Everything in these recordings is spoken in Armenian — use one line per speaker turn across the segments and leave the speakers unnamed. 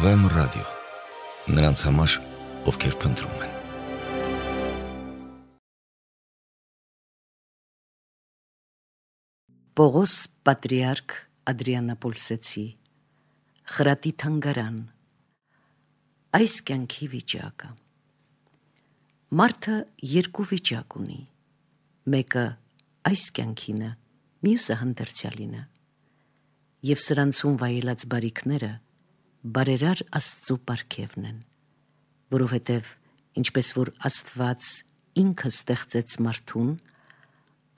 Վեմ ռադիո։ Նրանց համար, ովքեր փնտրում են։ Պողոս Պատրիարք Ադրիանապոլսեցի Խրատի թանգարան Այս կյանքի վիճակը Մարդը երկու վիճակ ունի մեկը այս կյանքինը մյուսը հանդերձյալինը եւ սրանցում վայելած բարիքները բարերար Աստծո ապարքևն են, որովհետև ինչպես որ Աստված ինքը ստեղծեց մարդուն,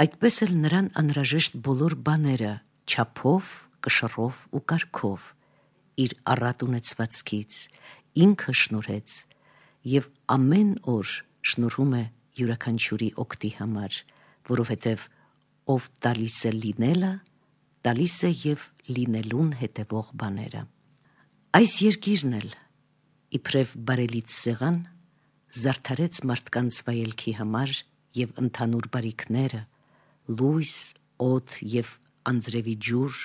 այդպես էլ նրան անհրաժեշտ բոլոր բաները՝ ճափով, կշռով ու կարգով իր առատ ունեցվածքից ինքը շնորհեց եւ ամեն օր շնորհում է յուրաքանչյուրի օգտի համար, որովհետև ով տալիս է լինելը, տալիս է եւ լինելուն հետևող բաները։ Այս երկիրն էլ իբրև բարելից սեղան զարդարեց մարդկանց վայելքի համար եւ ընդհանուր բարիքները՝ լույս, օդ եւ անձրևի ջուր,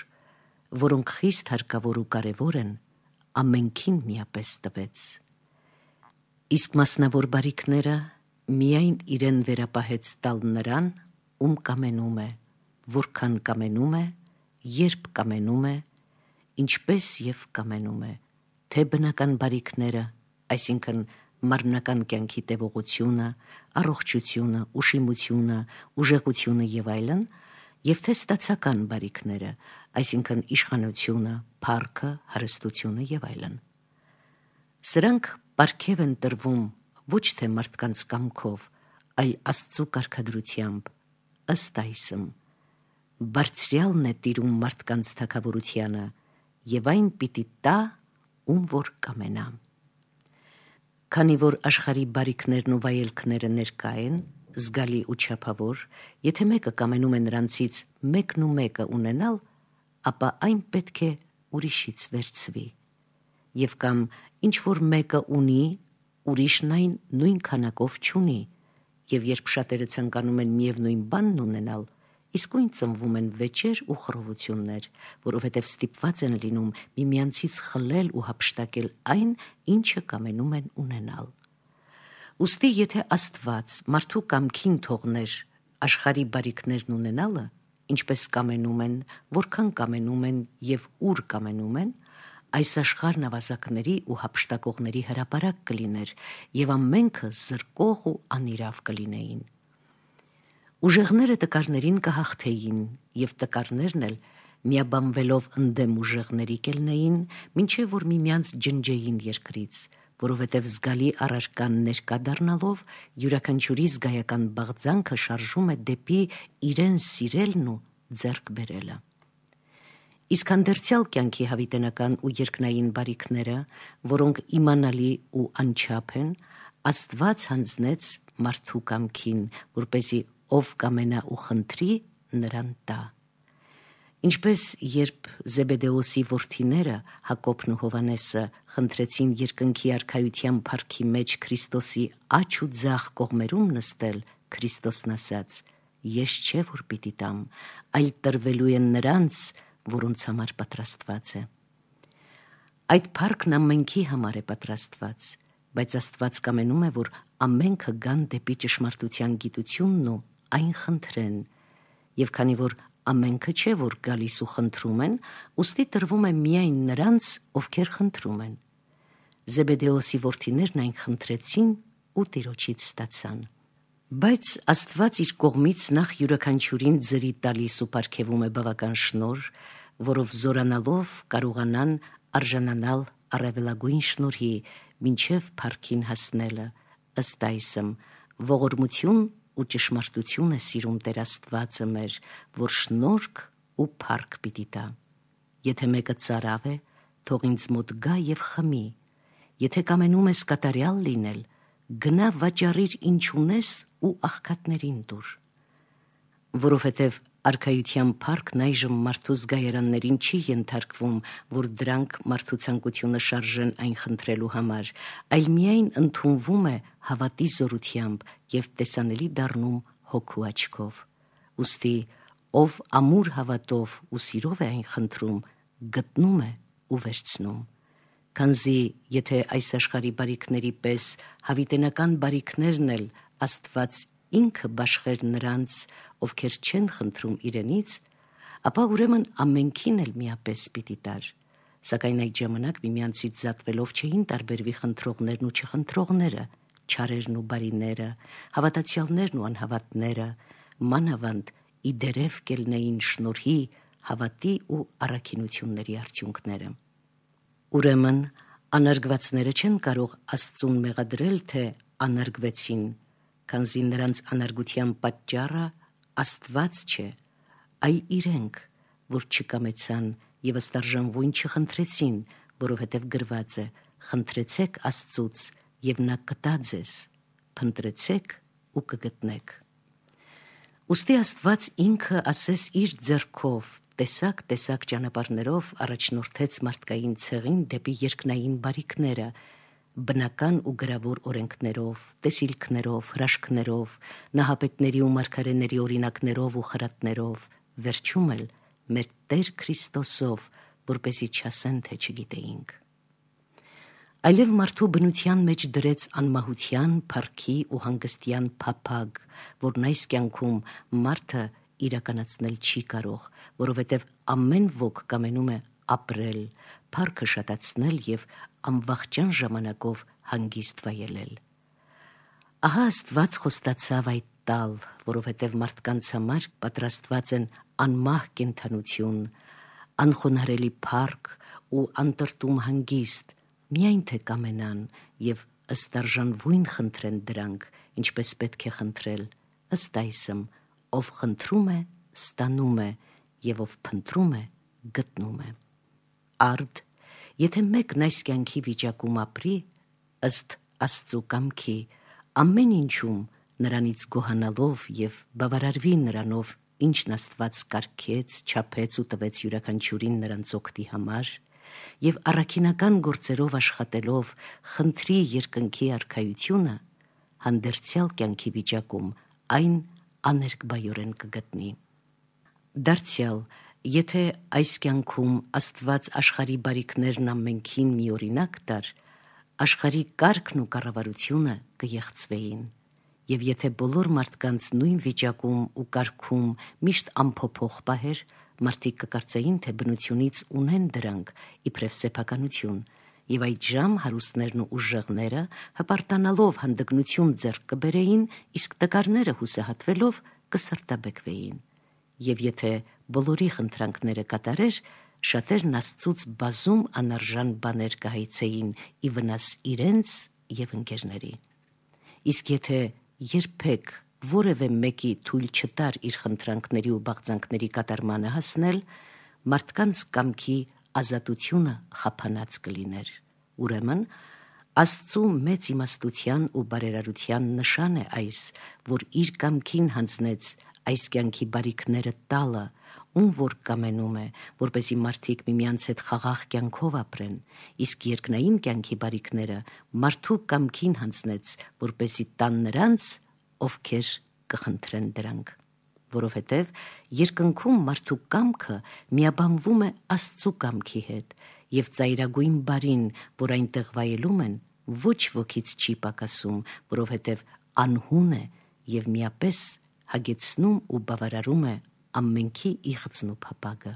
որոնք խիստ հարկավոր ու կարևոր են ամենքին միապես տվեց։ Իսկ մասնավոր բարիքները միայն իրեն վերապահեց տալ նրան, ում կամենում է, որքան կամենում է, երբ կամենում է, ինչպես եւ կամենում է, թե բնական բարիքները, այսինքն մարմնական կյանքի տևողությունը, առողջությունը, ուշիմությունը, ուժեղությունը եւ այլն, եւ թե ստացական բարիքները, այսինքն իշխանությունը, փառքը, հարստությունը եւ այլն։ Սրանք ապարքև են տրվում ոչ թե մարդկանց կամքով, այլ Աստծո կարգադրությամբ, ըստ այսմ։ Բարձրյալն է տիրում մարդկանց թակավորությանը, եւ այն պիտի տա, ում որ կամենա։ Քանի որ աշխարի բարիքներն ու վայելքները ներկա են, զգալի ու չափավոր, եթե մեկը կամենում է նրանցից մեկն ու մեկը ունենալ, ապա այն պետք է ուրիշից վերցվի։ Եվ կամ ինչ որ մեկը ունի, ուրիշն այն նույն քանակով չունի, եւ երբ շատերը ցանկանում են միևնույն բանն ունենալ, իսկույն ծնվում են վեճեր ու խռովություններ, որովհետև ստիպված են լինում միմյանցից խլել ու հապշտակել այն, ինչը կամենում են ունենալ։ Ոստի եթե Աստված մարդու կամքին թողներ աշխարի բարիքներն ունենալը, ինչպես կամենում են, որքան կամենում են եւ ուր կամենում են, այս աշխարհն ավազակների ու հապշտակողների հրաπαրակ կլիներ եւ ամենքը զրկող ու անիրավ կլինեին։ Ուժեղները տկարներին կհաղթեին եւ տկարներն էլ միաբանվելով ընդդեմ ուժեղների կելնեին, ինչեւ որ միմյանց ջնջեին երկրից, որովհետև զգալի առարկան ներկադառնալով յուրաքանչյուրի զգայական բաղձանքը շարժում է դեպի իրեն սիրելն ու ձեռք բերելը։ Իսկ հանդերձյալ կյանքի հավիտենական ու երկնային բարիքները, որոնք իմանալի ու անչափ են, Աստված հանձնեց մարդու կամքին, որպեսի ով կամենա ու խնդրի, նրան տա։ Ինչպես երբ Զեբեդեոսի որդիները Հակոբն ու Հովանեսը խնդրեցին երկնքի արքայության парքի մեջ Քրիստոսի աչ ու ձախ կողմերում նստել, Քրիստոսն ասաց. Ես չէ որ պիտի տամ, այլ տրվելու են նրանց, որոնց համար պատրաստված է։ Այդ парքն ամենքի համար է պատրաստված, բայց Աստված կամենում է, որ ամենքը գան դեպի ճշմարտության գիտությունն ու այն խնդրեն։ Եվ քանի որ ամենքը չէ, որ գալիս ու խնդրում են, ուստի տրվում է միայն նրանց, ովքեր խնդրում են։ Զեբեդեոսի որդիներն այն խնդրեցին ու տիրոջից ստացան։ Բայց Աստված իր կողմից նախ յուրաքանչյուրին ծրի տալիս ու ապարգևում է բավական շնոր, որով զորանալով կարողանան արժանանալ առավելագույն շնորհի, ինչև փառքին հասնելը ըստ այսմ ողորմություն ու ճշմարտություն է սիրում Տեր Աստվածը մեր, որ շնորհք ու փառք պիտի տա։ Եթե մեկը ցարավ է, թող ինձ մոտ գա եւ խմի։ Եթե կամենում ես կատարյալ լինել, գնա վաճառիր ինչ ունես ու աղքատներին դուր որովհետև արքայության парքն այժմ մարդու զգայարաններին չի ենթարկվում, որ դրանք մարդու ցանկությունը շարժեն այն խնդրելու համար, այլ միայն ընդունվում է հավատի զորությամբ եւ տեսանելի դառնում հոգու աչքով։ Ոստի ով ամուր հավատով ու սիրով է այն խնդրում, գտնում է ու վերցնում։ Քանզի եթե այս աշխարի բարիքների պես հավիտենական բարիքներն էլ Աստված ինքը բաշխեր նրանց, ովքեր չեն խնդրում իրենից, ապա ուրեմն ամենքին էլ միապես պիտի տար։ Սակայն այդ ժամանակ միմյանցից զատվելով չէին տարբերվի խնդրողներն ու չխնդրողները, չարերն ու բարիները, հավատացյալներն ու անհավատները, մանավանդ իդերև կելնեին շնորհի, հավատի ու առաքինությունների արդյունքները։ Ուրեմն անարգվածները չեն կարող Աստծուն մեղադրել, թե անարգվեցին, Քանզի նրանց անարգության պատճառը Աստված չէ, այլ իրենք, որ չկամեցան եւ աստարժանվույն չխնդրեցին, որովհետեւ գրված է. «Խնդրեցեք Աստծուց, եւ նա կտա ձեզ. փնտրեցեք ու կգտնեք»։ Ոստի Աստված ինքը ասես իր ձեռքով տեսակ-տեսակ ճանապարներով առաջնորդեց մարդկային ցեղին դեպի երկնային բարիկները, բնական ու գրավոր օրենքներով, տեսիլքներով, հրաշքներով, նահապետների ու մարգարեների օրինակներով ու խրատներով, վերջում էլ մեր Տեր Քրիստոսով, որպեսի չասեն, թե չգիտեինք։ Այլև մարդու բնության մեջ դրեց անմահության, փառքի ու հանգստյան փափագ, որն այս կյանքում մարդը իրականացնել չի կարող, որովհետև ամեն ոք կամենում է ապրել, փառքը շատացնել եւ ամբողջան ժամանակով հանգիստ վայելել։ Ահա Աստված խոստացավ այդ տալ, որովհետև մարդկանց համար պատրաստված են անմահ կենթանություն, անխոնարելի փառք ու անտրտում հանգիստ, միայն թե կամենան եւ ըստ արժանվույն խնդրեն դրանք, ինչպես պետք է խնդրել, ըստ այսմ, ով խնդրում է, ստանում է, եւ ով փնտրում է, գտնում է։ Արդ Եթե մեկն այս կյանքի վիճակում ապրի ըստ Աստծո կամքի, ամեն ինչում նրանից գոհանալով եւ բավարարվի նրանով, ինչն Աստված կարգեց, չափեց ու տվեց յուրաքանչյուրին նրանց օգտի համար, եւ առաքինական գործերով աշխատելով խնդրի երկնքի արքայությունը, հանդերձյալ կյանքի վիճակում այն աներկբայորեն կգտնի։ Դարձյալ եթե այս կյանքում Աստված աշխարի բարիքներն ամենքին մի օրինակ տար, աշխարի կարգն ու կառավարությունը կեղծվեին։ Եվ եթե բոլոր մարդկանց նույն վիճակում ու կարգում միշտ ամփոփող պահեր, մարդիկ կկարծեին, թե բնությունից ունեն դրանք իբրև սեփականություն, եւ այդ ժամ հարուստներն ու ուժեղները հպարտանալով հանդգնություն ձեռք կբերեին, իսկ տկարները հուսահատվելով կսրտաբեկվեին եւ եթե բոլորի խնդրանքները կատարեր, շատերն աստծուց բազում անարժան բաներ կհայցեին ի վնաս իրենց եւ ընկերների։ Իսկ եթե երբեք որևէ մեկի թույլ չտար իր խնդրանքների ու բաղձանքների կատարմանը հասնել, մարդկանց կամքի ազատությունը խափանած կլիներ։ Ուրեմն, Աստծու մեծ իմաստության ու բարերարության նշան է այս, որ իր կամքին հանձնեց այս կյանքի բարիքները տալը, ում որ կամենում է, որպեսի մարդիկ միմյանց հետ խաղաղ կյանքով ապրեն, իսկ երկնային կյանքի բարիքները մարդու կամքին հանցնեց, որպեսի տան նրանց, ովքեր կխնդրեն դրանք որովհետև երկնքում մարդու կամքը միաբանվում է Աստծու կամքի հետ եւ ծայրագույն բարին, որ այնտեղ վայելում են, ոչ ոքից չի պակասում, որովհետև անհուն է եւ միապես հագեցնում ու բավարարում է ամենքի իղծն ու փապագը։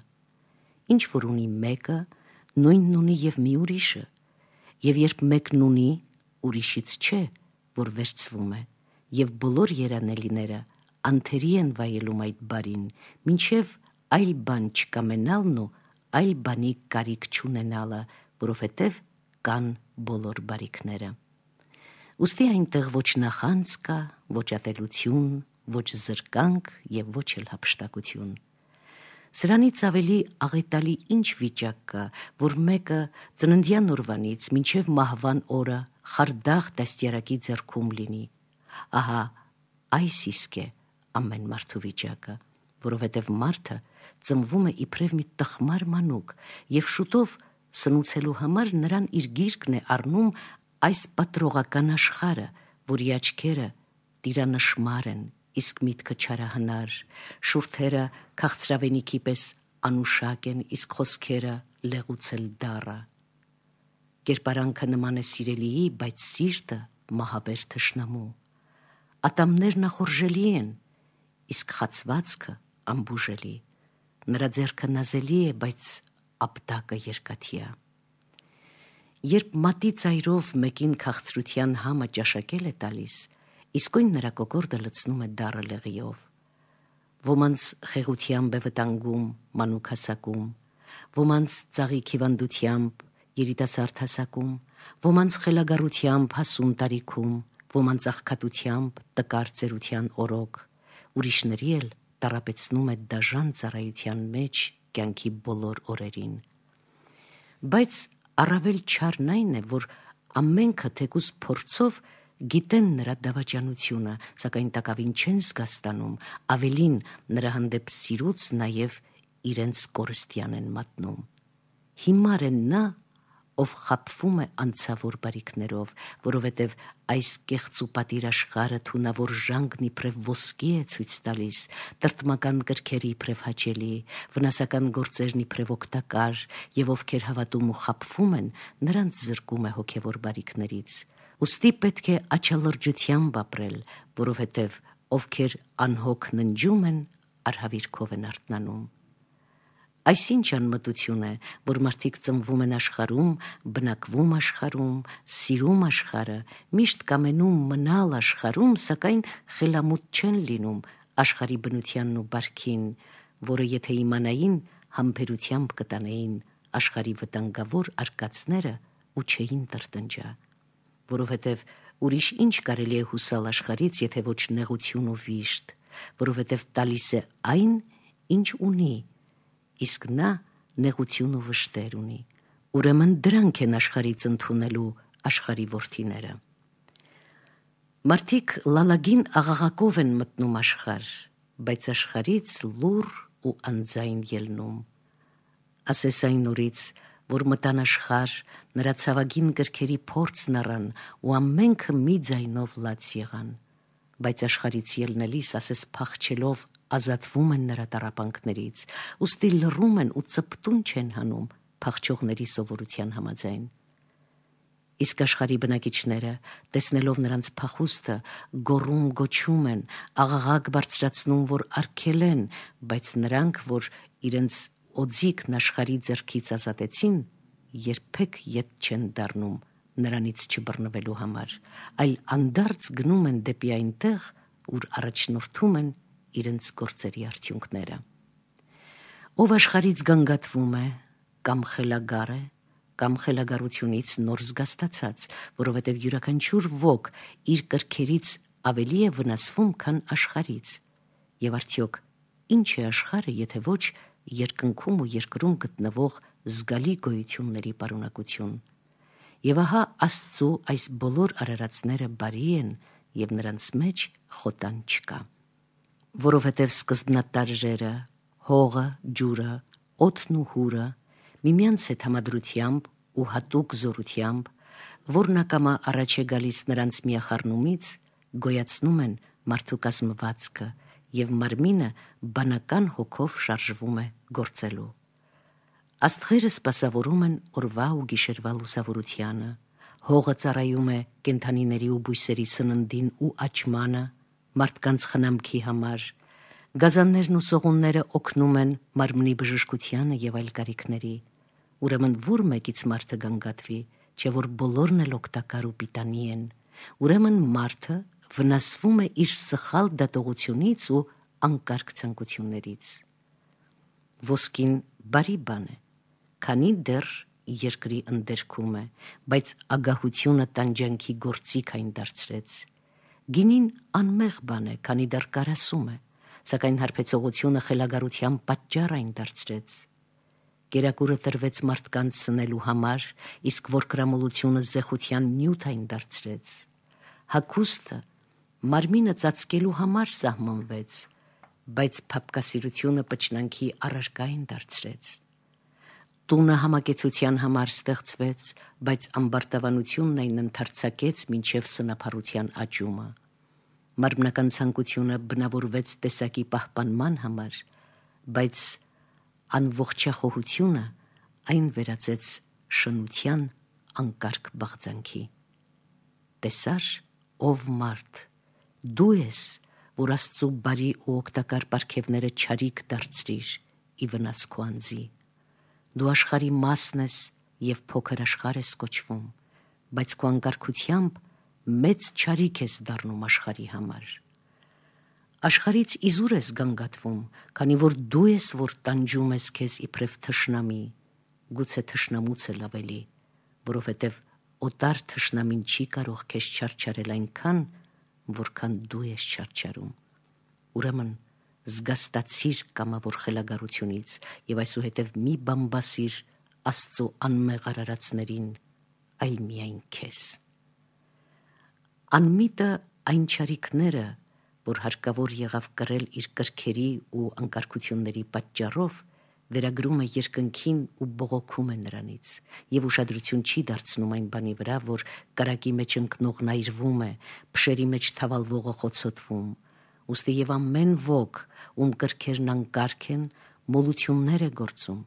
Ինչ որ ունի մեկը, նույնն ունի եւ մի ուրիշը։ Եվ երբ մեկն ունի, ուրիշից չէ, որ վերցվում է, եւ բոլոր երանելիները անթերի են վայելում այդ բարին, ինչև այլ բան չկամենալն ու այլ բանի կարիք չունենալը, որովհետև կան բոլոր բարիքները։ Ոստի այնտեղ ոչ նախանց կա, ոչ ատելություն, ոչ զրկանք եւ ոչ էլ հապշտակություն։ Սրանից ավելի աղետալի ինչ վիճակ կա, որ մեկը ծննդյան օրվանից մինչև մահվան օրը խարդախ դաստիարակի ձեռքում լինի։ Ահա այս իսկ է ամեն մարդու վիճակը, որովհետև մարդը ծնվում է իբրև մի տխմար մանուկ եւ շուտով սնուցելու համար նրան իր գիրկն է առնում այս պատրողական աշխարը, որի աչքերը տիրանշմար են իսկ միտքը չարահնար, շուրթերը քաղցրավենիքի պես անուշակ են, իսկ խոսքերը լեղուցել դառը։ Կերպարանքը նման է սիրելիի, բայց սիրտը մահաբեր թշնամու։ Ատամներն ախորժելի են, իսկ խացվածքը ամբուժելի։ Նրա ձեռքը նազելի է, բայց ապտակը երկաթիա։ Երբ մատի ծայրով մեկին քաղցրության համը ճաշակել է տալիս, իսկույն նրա կոկորդը լցնում է դառը լեղիով։ Ոմանց խեղությամբ է վտանգում մանուկ հասակում, ոմանց ծաղիկ հիվանդությամբ երիտասարդ հասակում, ոմանց խելագարությամբ հասուն տարիքում, ոմանց աղքատությամբ տկար ծերության օրոք, ուրիշների էլ տարապեցնում է դաժան ծառայության մեջ կյանքի բոլոր օրերին։ Բայց առավել չարն այն է, որ ամենքը թեկուս փորձով գիտեն նրա դավաճանությունը, սակայն տակավին չեն զգաստանում, ավելին նրա հանդեպ սիրուց նաև իրենց կորստյան են մատնում։ Հիմար են նա, ով խապվում է անցավոր բարիկներով, որովհետև այս կեղծ ու պատիր աշխարը թունավոր ժանգն իբրև ոսկի է ցույց տալիս, տրտմական գրքերի իբրև հաճելի, վնասական գործերն իբրև օգտակար, եւ ովքեր հավատում ու խապվում են, նրանց զրկում է հոգեոր բարիկներից։ Ոստի պետք է աչալրջությամբ ապրել, որովհետև ովքեր անհոգ ննջում են, արհավիրքով են արթնանում։ Այսինչ անմտություն է, որ մարդիկ ծնվում են աշխարում, բնակվում աշխարում, սիրում աշխարը, միշտ կամենում մնալ աշխարում, սակայն խելամուտ չեն լինում աշխարի բնությանն ու բարքին, որը եթե իմանային, համբերությամբ կտանեին աշխարի վտանգավոր արկածները ու չէին տրտնջա որովհետև ուրիշ ինչ կարելի է հուսալ աշխարից, եթե ոչ նեղություն ու վիշտ, որովհետև տալիս է այն, ինչ ունի, իսկ նա նեղություն ու վշտեր ունի։ Ուրեմն դրանք են աշխարից ընդունելու աշխարի ворթիները։ Մարդիկ լալագին աղաղակով են մտնում աշխար, բայց աշխարից լուր ու անձայն ելնում։ Ասես այն նորից որ մտան աշխար, նրա ցավագին գրքերի փորձն առան ու ամենքը մի ձայնով լաց եղան։ Բայց աշխարից ելնելիս ասես փախչելով ազատվում են նրա տարապանքներից, ուստի լռում են ու ծպտուն չեն հանում փախչողների սովորության համաձայն։ Իսկ աշխարի բնակիչները, տեսնելով նրանց փախուստը, գոռում գոչում են, աղաղակ բարձրացնում, որ արկելեն, բայց նրանք, որ իրենց օձիկն աշխարի ձեռքից ազատեցին, երբեք յետ չեն դառնում նրանից չբռնվելու համար, այլ անդարձ գնում են դեպի այնտեղ, ուր առաջնորդում են իրենց գործերի արդյունքները։ Ով աշխարից գանգատվում է, կամ խելագար է, կամ խելագարությունից նոր զգաստացած, որովհետև յուրաքանչյուր ոք իր կրքերից ավելի է վնասվում, քան աշխարից։ Եվ արդյոք ինչ է աշխարը, եթե ոչ երկնքում ու երկրում գտնվող զգալի գոյությունների պարունակություն։ Եվ ահա Աստծո այս բոլոր արարածները բարի են եւ նրանց մեջ խոտան չկա։ Որովհետեւ սկզբնատարժերը, հողը, ջուրը, օդն ու հուրը միմյանց հետ համադրությամբ ու հատուկ զորությամբ, որն ակամա առաջ է գալիս նրանց միախառնումից, գոյացնում են մարդու կազմվածքը, եւ մարմինը բանական հոգով շարժվում է գործելու։ Աստղերը սпасավորում են օրվա ու գիշերվա լուսավորությանը։ Հողը ծառայում է կենթանիների ու բույսերի սննդին ու աճմանը, մարդկանց խնամքի համար։ Գազաններն ու սողունները օգնում են մարմնի բժշկությանը եւ այլ կարիքների։ Ուրեմն ո՞ր մեկից մարդը գանգատվի, չէ որ բոլորն էլ օգտակար ու պիտանի են։ Ուրեմն մարդը վնասվում է իր սխալ դատողությունից ու անկարգ ցանկություններից։ Ոսկին բարի բան է, քանի դեռ երկրի ընդերքում է, բայց ագահությունը տանջանքի գործիք այն դարձրեց։ Գինին անմեղ բան է, քանի դեռ կարասում է, սակայն հարբեցողությունը խելագարության պատճառ այն դարձրեց։ Գերակուրը տրվեց մարդկանց սնելու համար, իսկ որ գրամոլությունը զեղության նյութ այն դարձրեց։ Հակուստը մարմինը ծածկելու համար սահմանվեց, բայց փապկասիրությունը պճնանքի առարկային դարձրեց։ Տունը համակեցության համար ստեղծվեց, բայց ամբարտավանությունն այն ընդարձակեց մինչև սնափառության աճումը։ Մարմնական ցանկությունը բնավորվեց տեսակի պահպանման համար, բայց անողջախոհությունը այն վերածեց շնության անկարգ բաղձանքի։ Տեսար ով մարդ Դու ես, որ Աստծո բարի ու օգտակար պարգևները ճարիք դարձրիր ի վնաս քո անձի։ Դու աշխարի մասն ես եւ փոքր աշխարհ ես կոչվում, բայց քո անկարգությամբ մեծ ճարիք ես դառնում աշխարի համար։ Աշխարից իզուր ես գանգատվում, քանի որ դու ես, որ տանջում ես քեզ իբրև թշնամի, գուցե թշնամուց էլ ավելի, որովհետև օտար թշնամին չի կարող քեզ չարչարել այնքան, որքան դու ես չարչարում։ Ուրեմն զգաստացիր կամավոր խելագարությունից եւ այսուհետեւ մի բամբասիր Աստծո անմեղ արարածներին, այլ միայն քեզ։ Անմիտը այն ճարիքները, որ հարկավոր եղավ կրել իր կրքերի ու անկարգությունների պատճառով, վերագրում է երկնքին ու բողոքում է նրանից եւ ուշադրություն չի դարձնում այն բանի վրա, որ կարակի մեջ ընկնողն այրվում է, փշերի մեջ թավալվողը խոցոտվում։ Ոստի եւ ամեն ոգ, ում կրքերն անկարգ են, մոլություններ է գործում,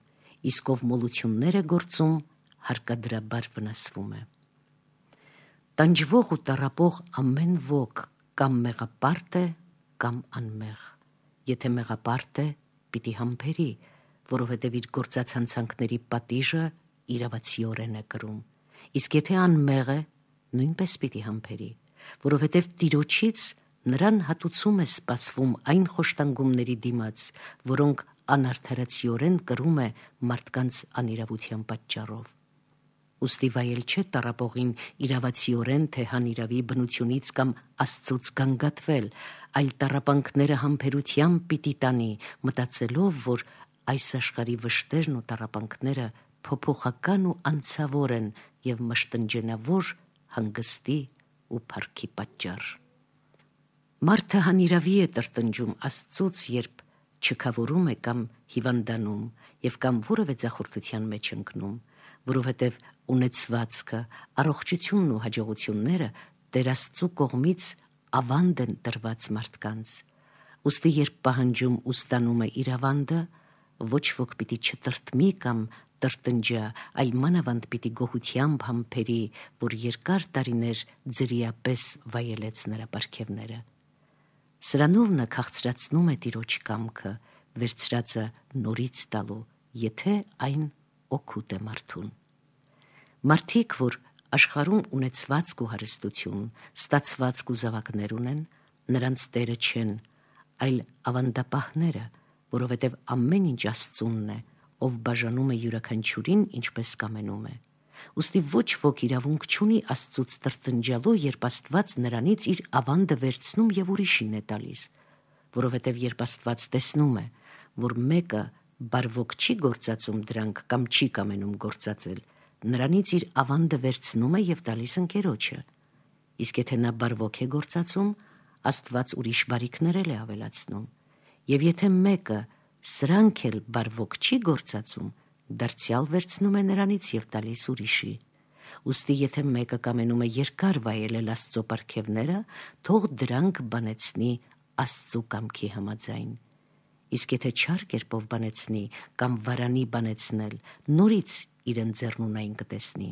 իսկ ով մոլություններ է գործում, հարկադրաբար վնասվում է։ Տանջվող ու տարապող ամեն ոգ կամ մեղապարտ է, կամ անմեղ։ Եթե մեղապարտ է, պիտի համբերի, որովհետև իր գործած հանցանքների պատիժը իրավացիորեն է կրում։ Իսկ եթե անմեղ է, նույնպես պիտի համբերի, որովհետև տիրոջից նրան հատուցում է սպասվում այն խոշտանգումների դիմաց, որոնք անարդարացիորեն կրում է մարդկանց անիրավության պատճառով։ Ոստի վայել չէ տարապողին իրավացիորեն թե հանիրավի բնությունից կամ աստծուց գանգատվել, այլ տարապանքները համբերությամբ պիտի տանի, մտածելով, որ այս աշխարի վշտերն ու տարապանքները փոփոխական ու անցավոր են եւ մշտնջենավոր հանգստի ու փառքի պատճառ։ Մարդը հանիրավի է տրտնջում Աստծոց, երբ չքավորում է կամ հիվանդանում եւ կամ որևէ ձախորդության մեջ ընկնում, որովհետեւ ունեցվածքը, առողջությունն ու հաջողությունները Տեր Աստծո կողմից ավանդ են տրված մարդկանց։ Ոստի երբ պահանջում ու ստանում է իր ավանդը, ոչ ոք պիտի չտրտմի կամ տրտնջա, այլ մանավանդ պիտի գոհությամբ համբերի, որ երկար տարիներ ձրիապես վայելեց նրա պարգևները։ Սրանով նա քաղցրացնում է տիրոջ կամքը, վերցրածը նորից տալու, եթե այն օգուտ է մարդուն։ Մարդիկ, որ աշխարհում ունեցված գոհարստություն, ստացված գուզավակներ ունեն, նրանց տերը չեն, այլ ավանդապահները, որովհետև ամեն ինչ Աստծունն է, ով բաժանում է յուրաքանչյուրին ինչպես կամենում է։ Ոստի ոչ ոք իրավունք չունի Աստծուց տրտնջալու, երբ Աստված նրանից իր ավանդը վերցնում եւ ուրիշին է տալիս, որովհետև երբ Աստված տեսնում է, որ մեկը բարվոք չի գործածում դրանք կամ չի կամենում գործածել, նրանից իր ավանդը վերցնում է եւ տալիս ընկերոջը։ Իսկ եթե նա բարվոք է գործածում, Աստված ուրիշ բարիքներ է ավելացնում եւ եթե մեկը սրանք էլ բարվոք չի գործածում, դարձյալ վերցնում է նրանից եւ տալիս ուրիշի։ Ոստի եթե մեկը կամենում է երկար վայելել Աստծո պարգևները, թող դրանք բանեցնի Աստծո կամքի համաձայն։ Իսկ եթե չար կերպով բանեցնի կամ վարանի բանեցնել, նորից իրեն ձեռնունային կտեսնի։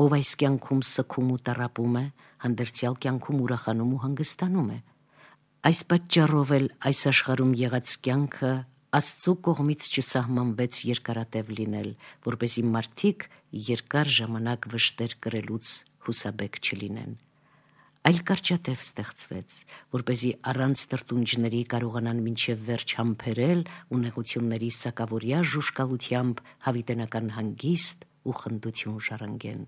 Ով այս կյանքում սքում ու տարապում է, հանդերձյալ կյանքում ուրախանում ու հանգստանում է։ ու Այս պատճառով էլ այս աշխարհում եղած կյանքը Աստծո կողմից չսահմանվեց երկարատև լինել, որպեսի մարդիկ երկար ժամանակ վշտեր կրելուց հուսաբեկ չլինեն։ Այլ կարճատև ստեղծվեց, որպեսի առանց տրտունջների կարողանան մինչև վերջ համբերել ու նեղությունների սակավորյա ժուշկալությամբ հավիտենական հանգիստ ու խնդություն շարանգեն։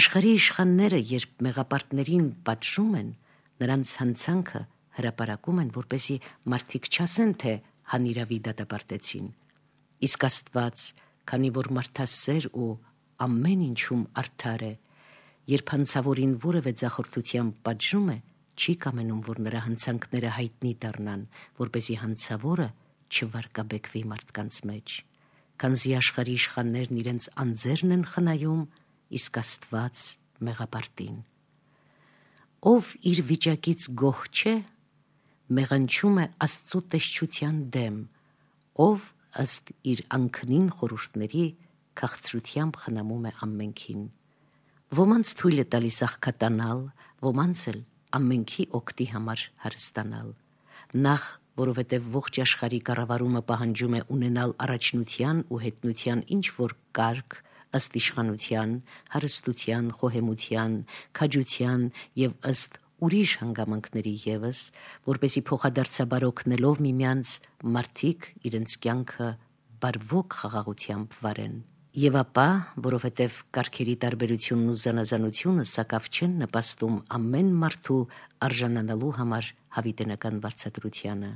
Աշխարհի իշխանները, երբ մեղապարտներին պատժում են, նրանց հանցանքը հրապարակում են, որպեսի մարդիկ չասեն, թե հանիրավի դատապարտեցին։ Իսկ Աստված, քանի որ մարդասեր ու ամեն ինչում արդար է, երբ հանցավորին որևէ ձախորդությամբ պատժում է, չի կամենում, որ նրա հանցանքները հայտնի դառնան, որպեսի հանցավորը չվարկաբեկվի մարդկանց մեջ։ Քանզի աշխարհի իշխաններն իրենց անձերն են խնայում, իսկ Աստված մեղապարտին ով իր վիճակից գոհ չէ, մեղանչում է աստծո տեսչության դեմ, ով ըստ իր անքնին խորհուրդների քաղցրությամբ խնամում է ամենքին։ Ոմանց թույլ է տալիս աղքատանալ, ոմանց էլ ամենքի օգտի համար հարստանալ։ Նախ, որովհետև ողջ աշխարհի կառավարումը պահանջում է ունենալ առաջնության ու հետնության ինչ որ կարգ, ըստ իշխանության, հարստության, խոհեմության, քաջության եւ ըստ ուրիշ հանգամանքների եւս, որբեսի փոխադարձաբար օգնելով միմյանց մարդիկ իրենց կյանքը բարվոք խաղաղությամբ վարեն։ Եվ ապա, որովհետև կարգերի տարբերությունն ու զանազանությունը սակավ չեն նպաստում ամեն մարդու արժանանալու համար հավիտենական վարչատրությանը,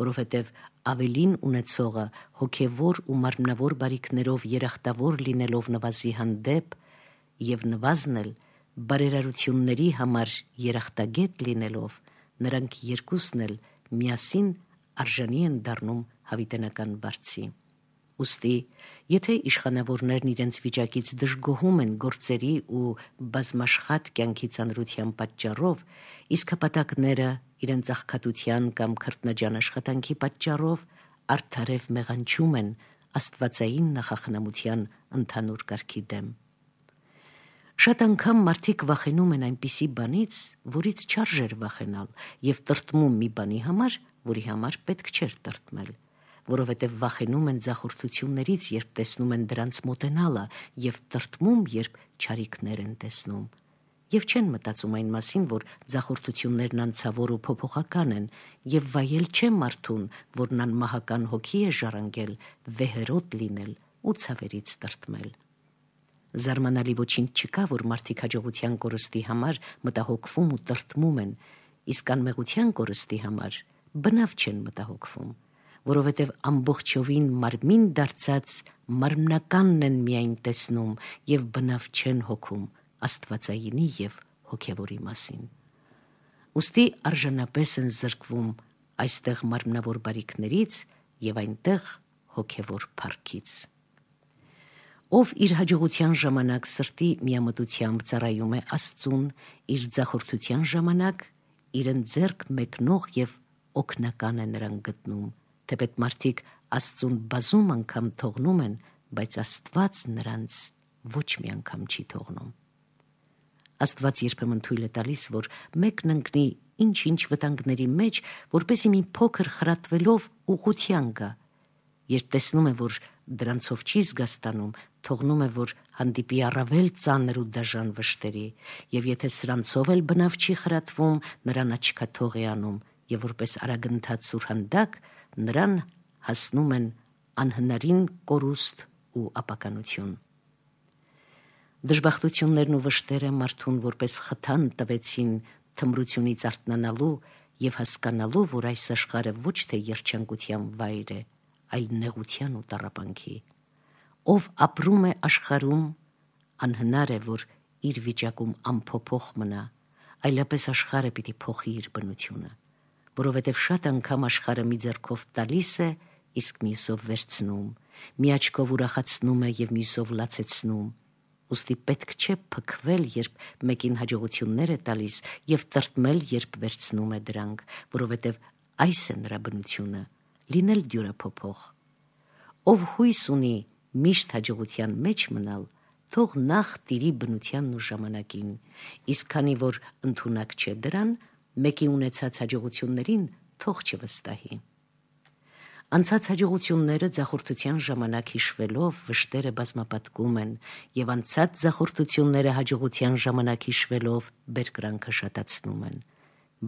որովհետև ավելին ունեցողը հոգևոր ու մարմնավոր բարիքներով երախտավոր լինելով նվազի հանդեպ եւ նվազնել բարերարությունների համար երախտագետ լինելով նրանք երկուսն էլ միասին արժանի են դառնում հավիտենական բարձի։ Ոստի, եթե իշխանավորներն իրենց վիճակից դժգոհում են գործերի ու բազմաշխատ կյանքի ցանրության պատճառով, իսկ հպատակները իրենց աղքատության կամ քրտնաջան աշխատանքի պատճառով արդարև մեղանչում են աստվածային նախախնամության ընդհանուր կարգի դեմ։ Շատ անգամ մարդիկ վախենում են այնպիսի բանից, որից չարժեր վախենալ, եւ տրտմում մի բանի համար, որի համար պետք չէր տրտմել, որովհետեւ վախենում են ցախորթություններից, երբ տեսնում են դրանց մոտենալը, եւ տրտմում, երբ չարիքներ են տեսնում եւ չեն մտածում այն մասին, որ ձախորդություններն անցավոր ու փոփոխական են եւ վայել չէ մարդուն, որն անմահական հոգի է ժառանգել, վեհերոտ լինել ու ցավերից տրտմել։ Զարմանալի ոչինչ չկա, որ մարդիկ հաջողության կորստի համար մտահոգվում ու տրտմում են, իսկ անմեղության կորստի համար բնավ չեն մտահոգվում որովհետև ամբողջովին մարմին դարձած մարմնականն են միայն տեսնում եւ բնավ չեն հոգում աստվածայինի եւ հոգեվորի մասին։ Ոստի արժանապես են զրկվում այստեղ մարմնավոր բարիկներից եւ այնտեղ հոգեվոր парքից։ Ով իր հաջողության ժամանակ սրտի միամտությամբ ծառայում է Աստծուն, իր ձախորդության ժամանակ իրեն ձերք մեկնող եւ օգնական է նրան գտնում, թեպետ մարդիկ Աստծուն բազում անգամ թողնում են, բայց Աստված նրանց ոչ մի անգամ չի թողնում։ Աստված երբեմն թույլ է տալիս, որ մեկն ընկնի ինչ-ինչ վտանգների մեջ, որպեսի մի փոքր խրատվելով ուղղության գա։ Երբ տեսնում է, որ դրանցով չի զգաստանում, թողնում է, որ հանդիպի առավել ծանր ու դաժան վշտերի, եւ եթե սրանցով էլ բնավ չի խրատվում, նրան աչքաթող է անում, եւ որպես արագընթաց սուրհանդակ նրան հասնում են անհնարին կորուստ ու ապականություն։ Դժբախտություններն ու վշտերը մարդուն որպես խթան տվեցին թմրությունից արթնանալու եւ հասկանալու, որ այս աշխարհը ոչ թե երջանկության վայր է, այլ նեղության ու տարապանքի։ Ով ապրում է աշխարհում, անհնար է, որ իր վիճակում ամփոփող մնա, այլապես աշխարհը պիտի փոխի իր բնությունը, որովհետև շատ անգամ աշխարհը մի ձեռքով տալիս է, իսկ մյուսով վերցնում, մի աչքով ուրախացնում է եւ մյուսով լացեցնում Ոստի պետք չէ փքվել, երբ մեկին հաջողություններ է տալիս եւ տրտմել, երբ վերցնում է դրանք, որովհետեւ այս է նրա բնությունը՝ լինել դյուրափոփող։ Ով հույս ունի միշտ հաջողության մեջ մնալ, թող նախ տիրի բնությանն ու ժամանակին, իսկ քանի որ ընդունակ չէ դրան, մեկի ունեցած հաջողություններին թող չվստահի։ չվ Անցած հաջողությունները ձախորդության ժամանակ հիշվելով վշտերը բազմապատկում են եւ անցած ձախորդությունները հաջողության ժամանակ հիշվելով բերկրանքը շատացնում են։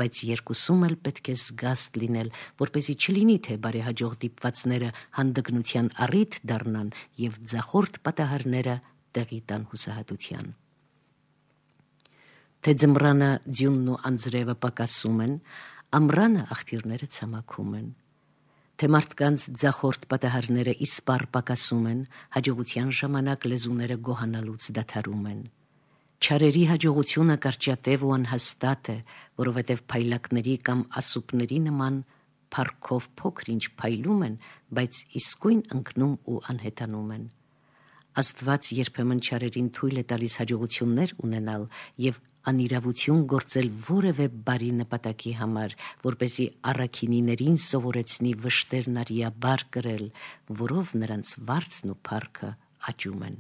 Բայց երկուսում էլ պետք է զգաստ լինել, որպեսզի չլինի թե բարեհաջող դիպվածները հանդգնության առիթ դառնան եւ ձախորդ պատահարները տեղի տան հուսահատության թե ձմռանը ձյունն ու անձրևը պակասում են, ամռանը աղբյուրները ցամաքում են թե մարդկանց ձախորդ պատահարները իսպար պակասում են, հաջողության ժամանակ լեզուները գոհանալուց դադարում են։ Չարերի հաջողությունը կարճատև ու անհաստատ է, որովհետև փայլակների կամ ասուպների նման փառքով փոքրինչ փայլում են, բայց իսկույն ընկնում ու անհետանում են։ Աստված երբեմն չարերին թույլ է տալիս հաջողություններ ունենալ եւ անիրավություն գործել որևէ բարի նպատակի համար, որպեսի առաքինիներին սովորեցնի վշտերնարիա բար գրել, որով նրանց վարձն ու փառքը աճում են։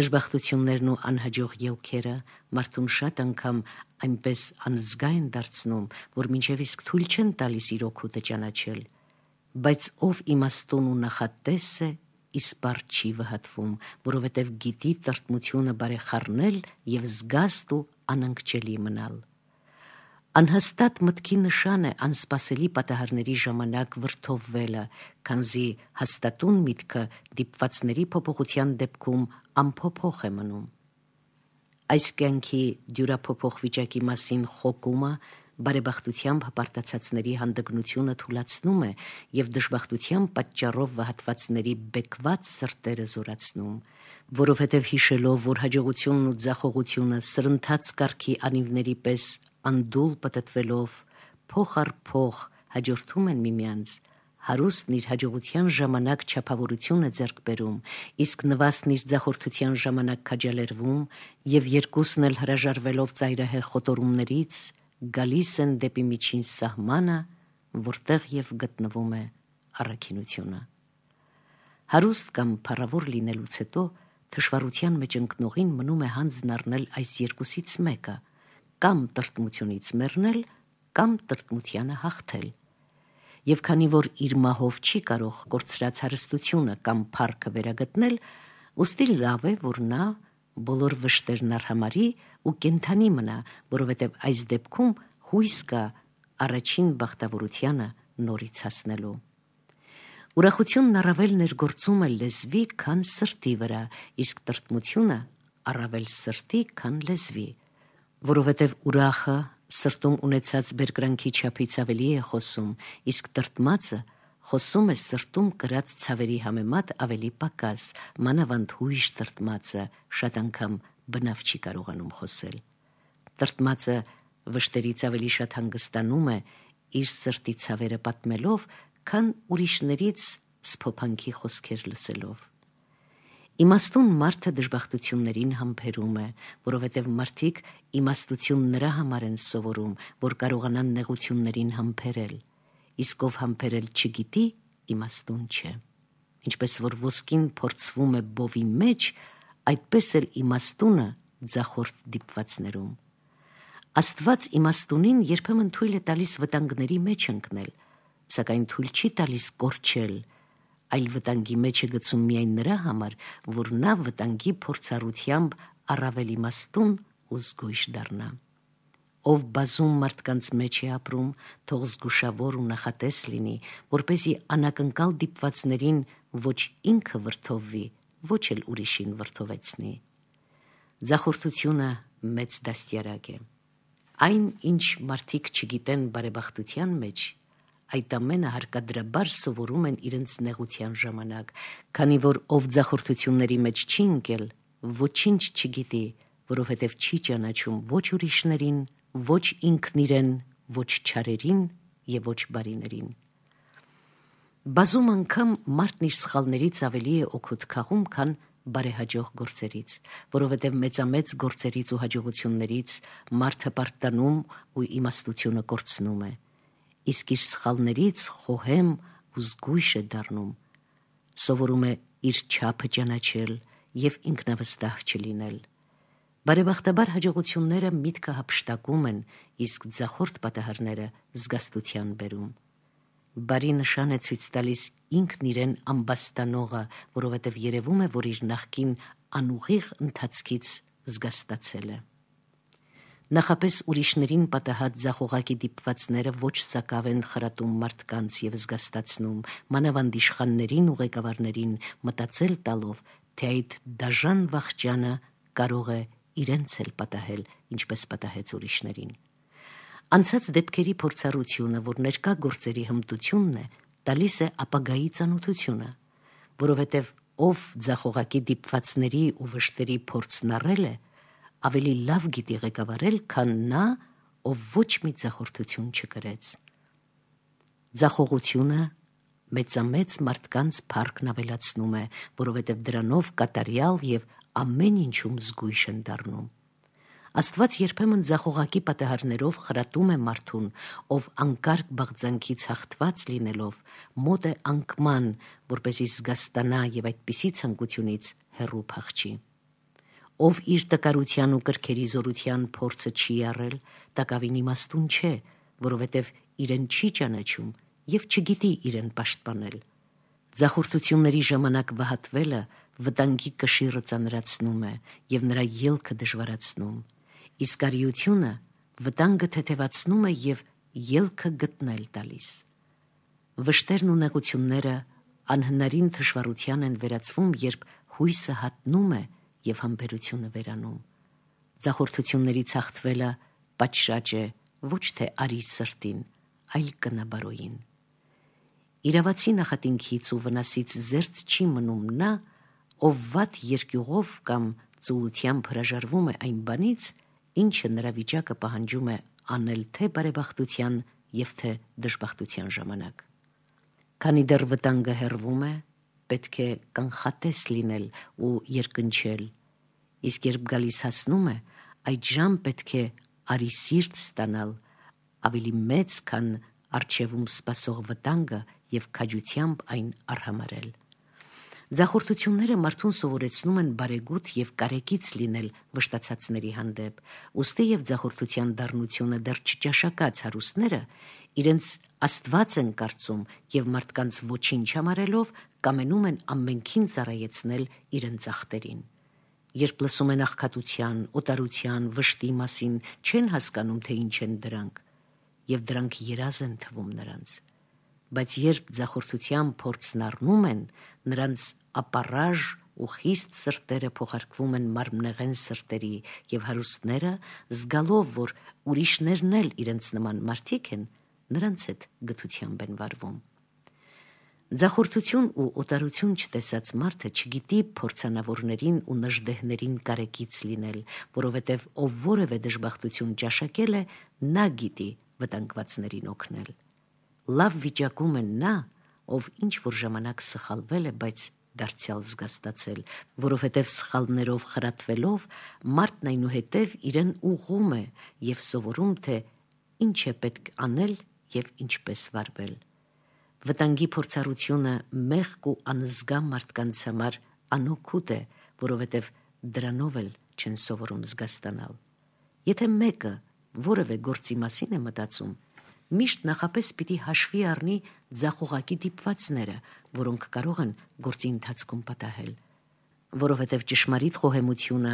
Դժբախտություններն ու անհաջող ելքերը մարդուն շատ անգամ այնպես անզգայն դարձնում, որ մինչև իսկ թույլ չեն տալիս իր օգուտը ճանաչել։ Բայց ով իմաստուն ու նախատես է, իսպար չի վհատվում, որովհետև գիտի տրտմությունը բարեխառնել եւ զգաստ ու անընկճելի մնալ։ Անհստատ մտքի նշան է անսպասելի պատահարների ժամանակ վրթովվելը, քանզի հաստատուն միտքը դիպվածների փոփոխության դեպքում ամփոփող է մնում։ Այս կյանքի դյուրափոփող վիճակի մասին խոկումը բարեբախտությամբ հպարտացածների հանդգնությունը թուլացնում է եւ դժբախտության պատճառով վհատվածների բեկված սրտերը զորացնում, որովհետեւ հիշելով, որ հաջողությունն ու ձախողությունը սրընթաց կարգի անիվների պես անդուլ պատտվելով փող առ փող հաջորդում են միմյանց, Հարուստն իր հաջողության ժամանակ չափավորություն է ձեռք բերում, իսկ նվաստն իր ձախորդության ժամանակ քաջալերվում եւ երկուսն էլ հրաժարվելով ծայրահեղ խոտորումներից գալիս են դեպի միջին սահմանը, որտեղ եւ գտնվում է առաքինությունը։ Հարուստ կամ փառավոր լինելուց հետո թշվառության մեջ ընկնողին մնում է հանձնառնել այս երկուսից մեկը՝ կամ տրտմությունից մեռնել, կամ տրտմությանը հաղթել։ Եվ քանի որ իր մահով չի կարող կորցրած հարստությունը կամ փառքը վերագտնել, ուստի լավ է, որ նա բոլոր վշտերն առհամարի ու կենթանի մնա, որովհետև այս դեպքում հույս կա առաջին բախտավորությանը նորից հասնելու։ Ուրախությունն առավել ներգործում է լեզվի, քան սրտի վրա, իսկ տրտմությունը առավել սրտի, քան լեզվի, որովհետև ուրախը սրտում ունեցած բերկրանքի չափից ավելի է խոսում, իսկ տրտմածը խոսում է սրտում կրած ցավերի համեմատ ավելի պակաս, մանավանդ հույժ տրտմածը, շատ անգամ բնավ չի կարողանում խոսել։ Տրտմածը վշտերից ավելի շատ հանգստանում է իր սրտի ցավերը պատմելով, քան ուրիշներից սփոփանքի խոսքեր լսելով։ Իմաստուն մարդը դժբախտություններին համբերում է, որովհետև մարդիկ իմաստություն նրա համար են սովորում, որ կարողանան նեղություններին համբերել։ Իսկ ով համբերել չգիտի, իմաստուն չէ։ Ինչպես որ ոսկին փորձվում է բովի մեջ, այդպես էլ իմաստունը ձախորդ դիպվածներում։ Աստված իմաստունին երբեմն թույլ է տալիս վտանգների մեջ ընկնել, սակայն թույլ չի տալիս կորչել, այլ վտանգի մեջ է գցում միայն նրա համար, որ նա վտանգի փորձառությամբ առավել իմաստուն ու զգույշ դառնա։ Ով բազում մարդկանց մեջ է ապրում, թող զգուշավոր ու նախատես լինի, որպեսի անակնկալ դիպվածներին ոչ ինքը վրթովվի, ոչ էլ ուրիշին վրթովեցնի։ Ձախորդությունը մեծ դաստիարակ է։ Այն, ինչ մարդիկ չգիտեն բարեբախտության մեջ, այդ ամենը հարկադրաբար սովորում են իրենց նեղության ժամանակ, քանի որ ով ձախորդությունների մեջ չի ընկել, ոչինչ չգիտի, որովհետև չի ճանաչում ոչ ուրիշներին, ոչ ինքն իրեն, ոչ չարերին եւ ոչ բարիներին։ Բազում անգամ մարդն իր սխալներից ավելի է օգուտ քաղում, քան բարեհաջող գործերից, որովհետև մեծամեծ գործերից ու հաջողություններից մարդը պարտանում ու իմաստությունը կորցնում է։ Իսկ իր սխալներից խոհեմ ու զգույշ է դառնում։ Սովորում է իր չափը ճանաչել եւ ինքնավստահ չլինել։ Բարեբախտաբար հաջողությունները միտքը հապշտակում են, իսկ ձախորդ պատահարները զգաստության բերում բարի նշան է ցույց տալիս ինքն իրեն ամբաստանողը, որովհետև երևում է, որ իր նախքին անուղիղ ընթացքից զգաստացել է։ Նախապես ուրիշներին պատահած զախողակի դիպվածները ոչ սակավ են խրատում մարդկանց եւ զգաստացնում, մանավանդ իշխաններին ու ղեկավարներին մտածել տալով, թե այդ դաժան վախճանը կարող է իրենց էլ պատահել, ինչպես պատահեց ուրիշներին։ Անցած դեպքերի փորձառությունը, որ ներկա գործերի հմտությունն է, տալիս է ապագայի ծանոթությունը, որովհետև ով ցախողակի դիպվածների ու վշտերի փորձն առել է, ավելի լավ գիտի ղեկավարել, քան նա, ով ոչ մի ցախորդություն չկրեց։ Ցախողությունը մեծամեծ մարդկանց парքն ավելացնում է, որովհետև դրանով կատարյալ եւ ամեն ինչում զգույշ են դառնում։ Աստված երբեմն զախողակի պատահարներով խրատում է մարդուն, ով անկարգ բաղձանքից հաղթված լինելով մոտ է անկման, որպեսի զգաստանա եւ այդպիսի ցանկությունից հեռու փախչի։ Ով իր տկարության ու կրքերի զորության փորձը չի առել, տակավին իմաստուն չէ, որովհետև իրեն չի ճանաչում եւ չգիտի իրեն պաշտպանել։ Զախորտությունների ժամանակ վհատվելը վտանգի կշիռը ծանրացնում է եւ նրա ելքը դժվարացնում իսկ արիությունը վտանգը թեթևացնում է եւ ելքը գտնել տալիս։ Վշտերն ու նեղությունները անհնարին թշվառության են վերածվում, երբ հույսը հատնում է եւ համբերությունը վերանում։ Ձախորդությունների ցախտվելը պատշաճ է ոչ թե արի սրտին, այլ կնաբարոյին։ Իրավացի նախատինքից ու վնասից զերծ չի մնում նա, ով վատ երկյուղով կամ ծուլությամբ հրաժարվում է այն բանից, ինչը նրա վիճակը պահանջում է անել թե բարեբախտության եւ թե դժբախտության ժամանակ։ Քանի դեռ վտանգը հեռվում է, պետք է կանխատես լինել ու երկնչել։ Իսկ երբ գալիս հասնում է, այդ ժամ պետք է արի սիրտ ստանալ ավելի մեծ, քան արջևում սпасող վտանգը եւ քաջությամբ այն արհամարել։ Ձախորդությունները մարդուն սովորեցնում են բարեգութ եւ կարեկից լինել վշտացածների հանդեպ։ Ոստի եւ ձախորդության դառնությունը դեռ չճաշակած հարուստները իրենց Աստված են կարծում եւ մարդկանց ոչինչ համարելով կամենում են ամենքին ծառայեցնել իրենց ախտերին։ Երբ լսում են աղքատության, օտարության, վշտի մասին, չեն հասկանում թե ինչ են դրանք եւ դրանք երազ են թվում նրանց բայց երբ ձախորդության փորձն առնում են, նրանց ապարաժ ու խիստ սրտերը փոխարկվում են մարմնեղեն սրտերի եւ հարուստները զգալով որ ուրիշներն էլ իրենց նման մարդիկ են նրանց հետ գտությամբ են վարվում Ձախորդություն ու օտարություն չտեսած մարդը չգիտի փորձանավորներին ու նժդեհներին կարեկից լինել, որովհետև ով որևէ դժբախտություն ճաշակել է, նա գիտի վտանգվածներին օգնել։ Լավ վիճակում է նա, ով ինչ որ ժամանակ սխալվել է, բայց դարձյալ զգաստացել, որովհետև սխալներով խրատվելով մարդն այնուհետև իրեն ուղում է եւ սովորում թե ինչ է պետք անել եւ ինչպես վարվել։ Վտանգի փորձառությունը մեղք ու անզգա մարդկանց համար անօքուտ է, որովհետև դրանով էլ չեն սովորում զգաստանալ։ Եթե մեկը որևէ գործի մասին է մտածում, միշտ նախապես պիտի հաշվի առնի ձախողակի դիպվածները, որոնք կարող են գործի ընթացքում պատահել, որովհետև ճշմարիտ խոհեմությունը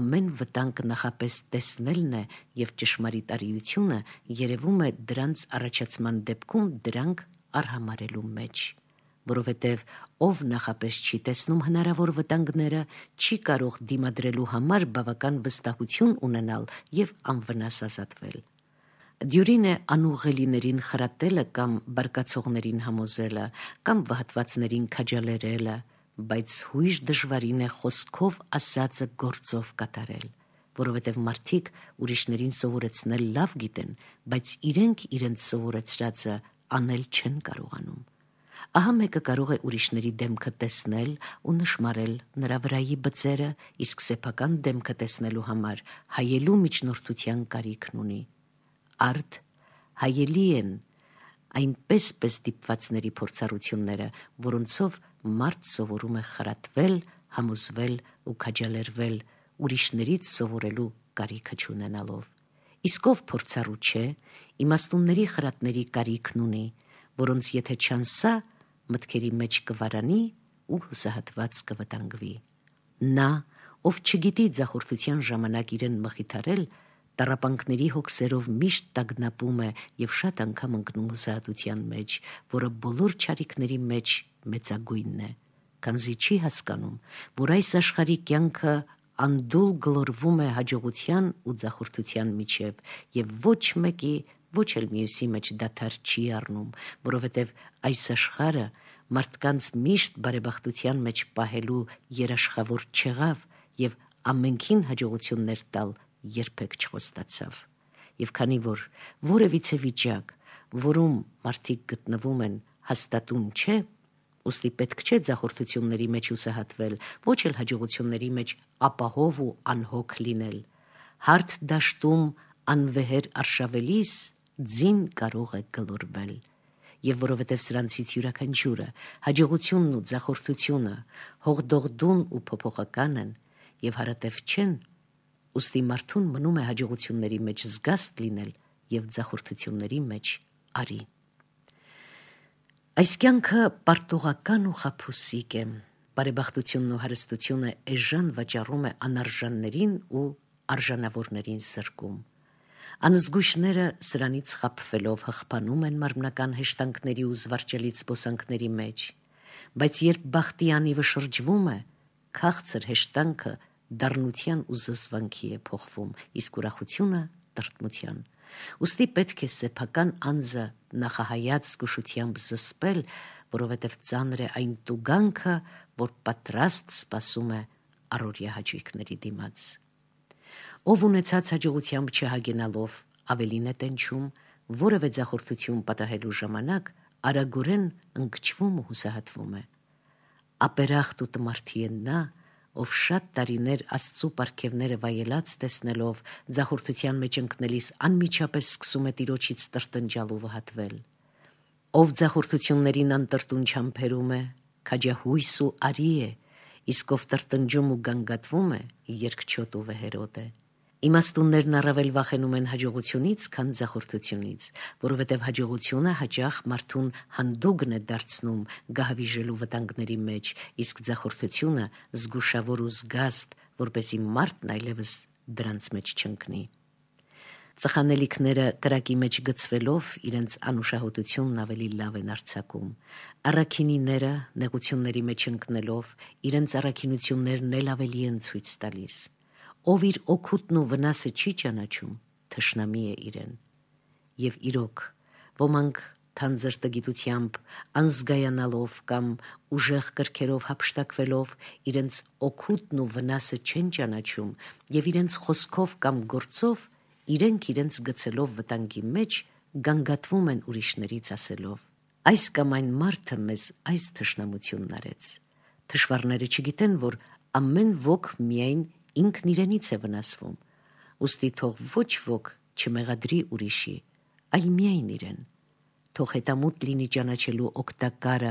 ամեն վտանգ նախապես տեսնելն է եւ ճշմարիտ արիությունը երևում է դրանց առաջացման դեպքում դրանք արհամարելու մեջ որովհետև ով նախապես չի տեսնում հնարավոր վտանգները, չի կարող դիմադրելու համար բավական վստահություն ունենալ եւ անվնասազատվել։ Դյուրինը անուղելիներին խրատելը կամ բարկացողներին համոզելը կամ վհատվածներին քաջալերելը, բայց հույժ դժվարին է խոսքով ասածը գործով կատարել, որովհետև մարդիկ ուրիշներին սովորեցնել լավ գիտեն, բայց իրենք իրենց սովորեցրածը անել չեն կարողանում։ Ահա մեկը կարող է ուրիշների դեմքը տեսնել ու նշмарել նրա վրայի բծերը, իսկ սեփական դեմքը տեսնելու համար հայելու միջնորդության կարիքն ունի արդ հայելի են այնպես պես դիպվածների փորձառությունները, որոնցով մարդ սովորում է խրատվել, համոզվել ու քաջալերվել ուրիշներից սովորելու կարիքը չունենալով։ Իսկ ով փորձառու չէ, իմաստունների խրատների կարիքն ունի, որոնց եթե չանսա, մտքերի մեջ կվարանի ու հուսահատված կվտանգվի։ Նա, ով չգիտի ձախորդության ժամանակ իրեն մխիթարել, Տարապանքների հոգսերով միշտ տագնապում է եւ շատ անգամ ընկնում հուսահատության մեջ, որը բոլոր ճարիքների մեջ մեծագույնն է։ Կանզի չի հասկանում, որ այս աշխարհի կյանքը անդուլ գլորվում է հաջողության ու ձախորդության միջև եւ ոչ մեկի ոչ էլ մյուսի մեջ դաթար չի առնում, որովհետև այս աշխարը մարդկանց միշտ բարեբախտության մեջ պահելու երաշխավոր չեղավ եւ ամենքին հաջողություններ տալ երբեք չխոստացավ։ Եվ քանի որ որևիցե վիճակ, որում մարդիկ գտնվում են, հաստատուն չէ, ուստի պետք չէ ձախորդությունների մեջ հուսահատվել, ոչ էլ հաջողությունների մեջ ապահով ու անհոգ լինել։ Հարթ դաշտում անվեհեր արշավելիս ձին կարող է գլորվել եւ որովհետեւ սրանցից յուրաքանչյուրը հաջողությունն ու ձախորդությունը հողդողդուն ու փոփոխական են եւ հարատև չեն ուստի մարդուն մնում է հաջողությունների մեջ զգաստ լինել եւ ձախորդությունների մեջ արի։ Այս կյանքը պարտողական ու խափուսիկ է։ Բարեբախտությունն ու հարստությունը էժան վաճառում է անարժաններին ու արժանավորներին զրկում։ Անզգուշները սրանից խափվելով հղփանում են մարմնական հեշտանքների ու զվարճալից սոսանքների մեջ, բայց երբ բախտի անիվը շրջվում է, քաղցր հեշտանքը դառնության ու զսվանքի է փոխվում, իսկ ուրախությունը տրտմության։ Ոստի պետք է սեփական անձը նախահայաց զգուշությամբ զսպել, որովհետև ծանր է այն տուգանքը, որ պատրաստ սпасում է առօրյա հաճույքների դիմաց։ Ով ունեցած հաջողությամբ չհագենալով ավելին է տենչում, որևէ ձախորդություն պատահելու ժամանակ արագորեն ընկճվում ու հուսահատվում է։ Ապերախտ ու տմարթի է նա, ով շատ տարիներ Աստծո պարգևները վայելած տեսնելով զախորթության մեջ ընկնելիս անմիջապես սկսում է տիրոջից տրտնջալու վհատվել։ Ով զախորթություններին անտրտուն չամփերում է, քաջահույս ու արի է, իսկ ով տրտնջում ու գանգատվում է, երկչոտ ու վհերոտ է։ Իմաստուններն առավել վախենում են հաջողությունից, քան զախորտությունից, որովհետև հաջողությունը հաճախ մարդուն հանդուգն է դարձնում գահավիժելու վտանգների մեջ, իսկ զախորտությունը զգուշավոր ու զգաստ, որպեսի մարդն այլևս դրանց մեջ չընկնի։ Ծխանելիքները կրակի մեջ գծվելով իրենց անուշահոտությունն ավելի լավ են արցակում։ Արաքինիները նեղությունների մեջ ընկնելով իրենց արաքինություններն էլ ավելի են ցույց տալիս ով իր օգուտն ու վնասը չի ճանաչում, թշնամի է իրեն։ Եվ իրոք, ոմանք թանձր տգիտությամբ, անզգայանալով կամ ուժեղ կրքերով հապշտակվելով իրենց օգուտն ու վնասը չեն ճանաչում եւ իրենց խոսքով կամ գործով իրենք իրենց գցելով վտանգի մեջ գանգատվում են ուրիշներից ասելով այս կամ այն մարդը մեզ այս թշնամությունն արեց թշվառները չգիտեն որ ամեն ոք միայն ինքն իրենից է վնասվում։ Ոստի թող ոչ ոք չմեղադրի ուրիշի, այլ միայն իրեն։ Թող հետամուտ լինի ճանաչելու օգտակարը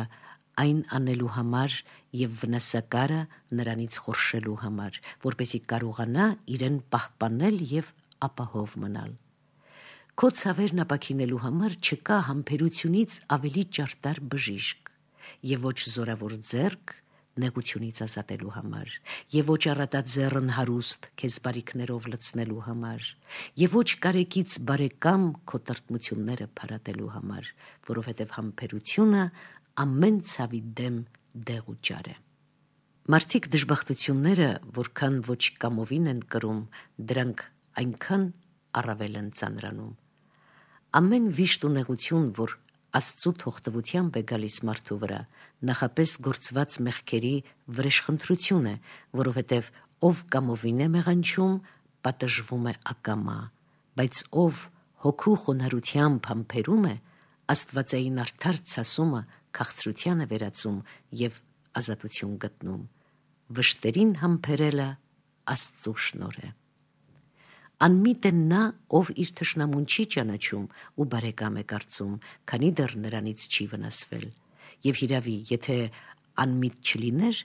այն անելու համար եւ վնասակարը նրանից խորշելու համար, որպեսի կարողանա իրեն պահպանել եւ ապահով մնալ։ Քո ցավերն ապակինելու համար չկա համբերությունից ավելի ճարտար բժիշկ եւ ոչ զորավոր ձեռք, նեղությունից ազատելու համար, եւ ոչ առատած զերն հարուստ քեզ բարիկներով լցնելու համար, եւ ոչ կարեկից բարեկամ քո տրտմությունները փարատելու համար, որովհետեւ համբերությունը ամեն ցավի դեմ դեղ ու ճար է։ Մարդիկ դժբախտությունները, որքան ոչ կամովին են կրում, դրանք այնքան առավել են ծանրանում։ Ամեն վիշտ ու նեղություն, որ Աստծո թողտվությամբ է գալիս մարդու վրա, նախապես գործված մեղքերի վրեժխնդրություն է, որովհետև ով կամովին է մեղանչում, պատժվում է ակամա, բայց ով հոգու խոնարհությամբ համբերում է, աստվածային արդար ցասումը քաղցրությանը վերածում եւ ազատություն գտնում։ Վշտերին համբերելը աստծու շնոր է։ Անմիտ է նա, ով իր թշնամուն չի ճանաչում ու բարեկամ է կարծում, քանի դեռ նրանից չի վնասվել եւ հիրավի, եթե անմիտ չլիներ,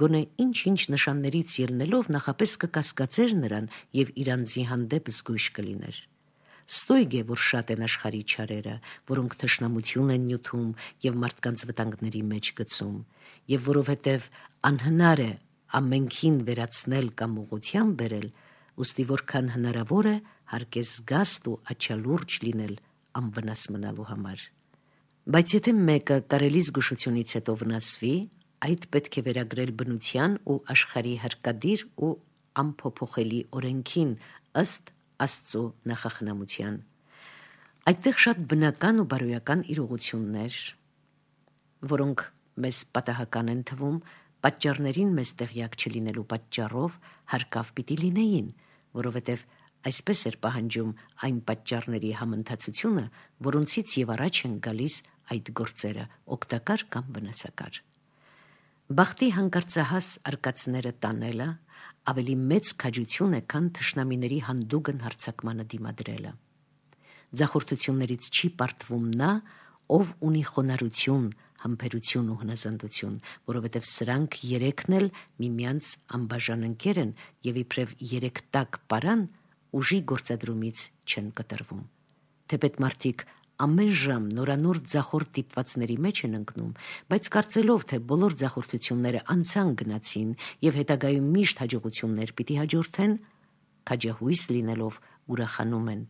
գոնե ինչ-ինչ նշաններից ելնելով նախապես կկասկածեր նրան եւ իրանձի հանդեպ զգույշ կլիներ։ Ստույգ է, որ շատ են աշխարհի ճարերը, որոնք թշնամություն են նյութում եւ մարդկանց վտանգների մեջ գցում, եւ որովհետեւ անհնար է ամենքին վերացնել կամ ուղությամ բերել, ուստի որքան հնարավոր է հարկես զգաստ ու աչալուրջ լինել անվնաս մնալու համար։ Բայց եթե մեկը կարելի զգուշությունից հետո վնասվի, այդ պետք է վերագրել բնության ու աշխարհի հարկադիր ու ամփոփոխելի օրենքին ըստ Աստծո նախախնամության։ Այդտեղ շատ բնական ու բարոյական իրողություններ, որոնք մեզ պատահական են թվում, պատճառներին մեզ տեղյակ չլինելու պատճառով հարկավ պիտի լինեին, որովհետև այսպես էր պահանջում այն պատճառների համընթացությունը, որոնցից եւ առաջ են գալիս այդ գործերը՝ օգտակար կամ վնասակար։ Բախտի հանկարծահաս արկածները տանելը ավելի մեծ քաջություն է, քան թշնամիների հանդուգն հարցակմանը դիմադրելը։ Ձախորդություններից չի պարտվում նա, ով ունի խոնարհություն, համբերություն ու հնազանդություն, որովհետև սրանք երեքն էլ միմյանց անբաժան ընկեր են եւ իբրև երեք տակ պարան ուժի գործադրումից չեն կտրվում։ Թեպետ մարդիկ ամեն ժամ նորանոր ձախորդ դիպվածների մեջ են ընկնում, բայց կարծելով, թե բոլոր ձախորդությունները անցան գնացին եւ հետագայում միշտ հաջողություններ պիտի հաջորդեն, քաջահույս լինելով ուրախանում են,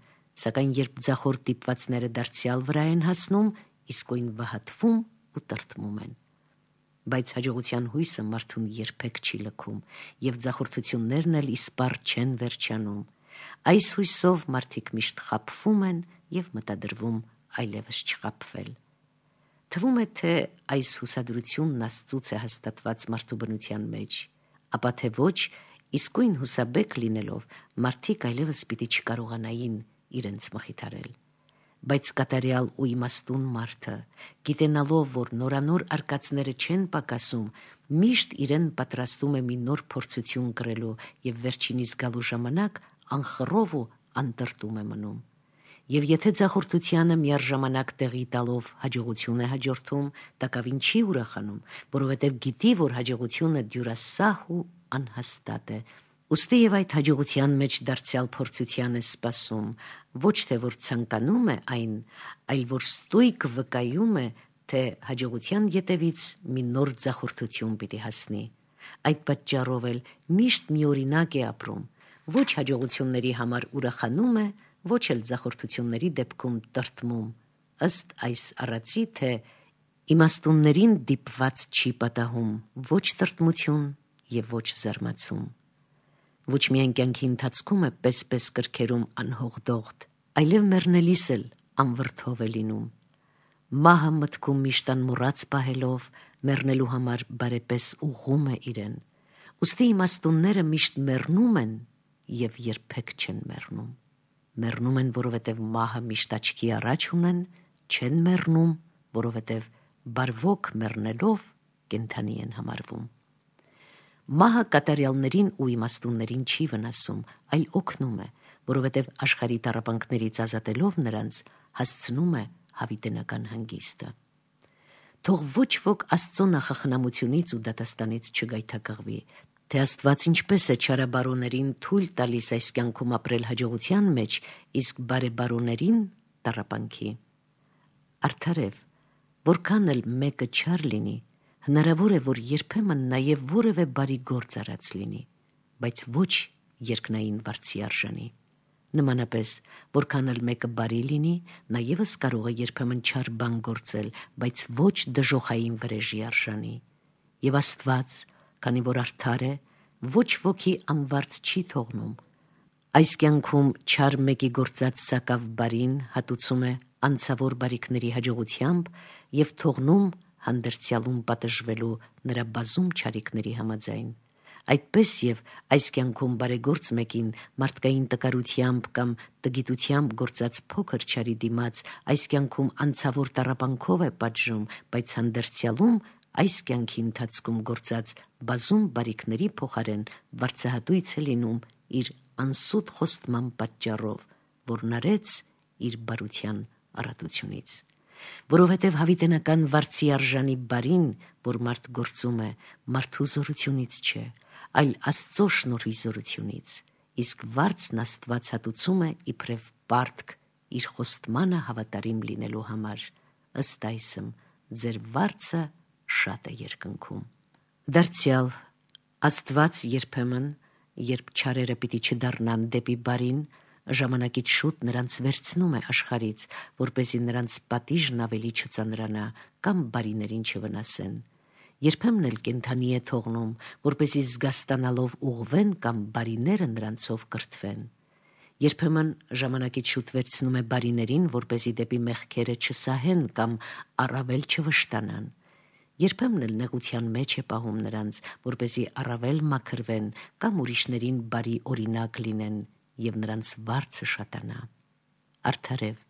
սակայն երբ ձախորդ դիպվածները դարձյալ վրա են հասնում, իսկույն վհատվում ու տրտմում են։ Բայց հաջողության հույսը մարդուն երբեք չի լքում, եւ ձախորդություններն էլ իսպառ չեն վերջանում։ Այս հույսով մարդիկ միշտ խապվում են եւ մտադրվում այլևս չխապվել։ Թվում է, թե այս հուսադրությունն Աստծուց է հաստատված մարդու բնության մեջ, ապա թե ոչ, իսկույն հուսաբեկ լինելով, մարդիկ այլևս պիտի չկարողանային իրենց մխիթարել։ Բայց կատարյալ ու իմաստուն մարդը, գիտենալով, որ նորանոր արկածները չեն պակասում, միշտ իրեն պատրաստում է մի նոր փորձություն կրելու եւ վերջինիս գալու ժամանակ անխռով ու անտրտում է մնում։ Եվ եթե ցախորտությանը միաժամանակ տեղի տալով հաջողություն է հաջորդում, տակավին չի ուրախանում, որովհետև գիտի, որ հաջողությունը դյուրասահ ու անհաստատ է։ Ոստի եւ այդ հաջողության մեջ դարձյալ փորձության է սпасում, ոչ թե որ ցանկանում է այն, այլ որ ստույգ վկայում է, թե հաջողության յետևից մի նոր ցախորտություն պիտի հասնի։ Այդ պատճառով էլ միշտ միօրինակ է ապրում։ Ոչ հաջողությունների համար ուրախանում է, ոչ էլ զախորթությունների դեպքում տրտմում ըստ այս առածի թե իմաստուններին դիպված չի պատահում ոչ տրտմություն եւ ոչ զարմացում ոչ միայն կյանքի ընթացքում է պես-պես կրքերում անհող դողտ այլև մեռնելիս էլ անվրդով է լինում մահը մտքում միշտ անմոռաց պահելով մեռնելու համար բարեպես ուղում է իրեն ուստի իմաստունները միշտ մեռնում են եւ երբեք չեն մեռնում Մեռնում են, որովհետև մահը միշտ աչքի առաջ ունեն, չեն մեռնում, որովհետև բարվոք մեռնելով կենթանի են համարվում։ Մահը կատարյալներին ու իմաստուններին չի վնասում, այլ օգնում է, որովհետև աշխարհի տարապանքներից ազատելով նրանց հասցնում է հավիտենական հանգիստը։ Թող ոչ ոք Աստծո նախախնամությունից ու դատաստանից չգայթակղվի, թե Աստված ինչպես է ճարաբարոներին թույլ տալիս այս կյանքում ապրել հաջողության մեջ, իսկ բարեբարոներին տարապանքի։ Արդարև, որքան էլ մեկը չար լինի, հնարավոր է, որ երբեմն նաև որևէ բարի գործ արած լինի, բայց ոչ երկնային վարձի արժանի։ Նմանապես, որքան էլ մեկը բարի լինի, նա եւս կարող է երբեմն չար բան գործել, բայց ոչ դժոխային վրեժի արժանի։ Եվ Աստված քանի որ արդար է, ոչ ոքի անվարձ չի թողնում։ Այս կյանքում չար մեկի գործած սակավ բարին հատուցում է անցավոր բարիկների հաջողությամբ եւ թողնում հանդերձյալում պատժվելու նրա բազում ճարիքների համաձայն։ Այդպես եւ այս կյանքում բարեգործ մեկին մարդկային տկարությամբ կամ տգիտությամբ գործած փոքր ճարի դիմաց այս կյանքում անցավոր տարապանքով է պատժում, բայց հանդերձյալում այս կյանքի ընթացքում գործած բազում բարիկների փոխարեն վարչահատույց է լինում իր անսուտ խոստման պատճառով, որն արեց իր բարության առատությունից որովհետև հավիտենական վարցի արժանի բարին, որ մարդ գործում է, մարդու զորությունից չէ, այլ Աստծո շնորհի զորությունից։ Իսկ վարցն Աստված հատուցում է իբրև բարդք իր խոստմանը հավատարիմ լինելու համար։ Ըստ այսմ, ձեր վարցը շատ է երկնքում։ Դարձյալ Աստված երբեմն, երբ ճարերը պիտի չդառնան դեպի բարին, ժամանակից շուտ նրանց վերցնում է աշխարից, որպեսզի նրանց պատիժն ավելի չծանրանա կամ բարիներին չվնասեն։ Երբեմն էլ կենթանի է թողնում, որպեսզի զգաստանալով ուղվեն կամ բարիները նրանցով կրթվեն։ Երբեմն ժամանակից շուտ վերցնում է բարիներին, որպեսզի դեպի մեղքերը չսահեն կամ առավել չվշտանան։ չվ երբեմն էլ նեղության մեջ է պահում նրանց, որ เป զի առավել մաքրվեն կամ ուրիշներին բարի օրինակ լինեն եւ նրանց վարձը շատանա։ Արդարև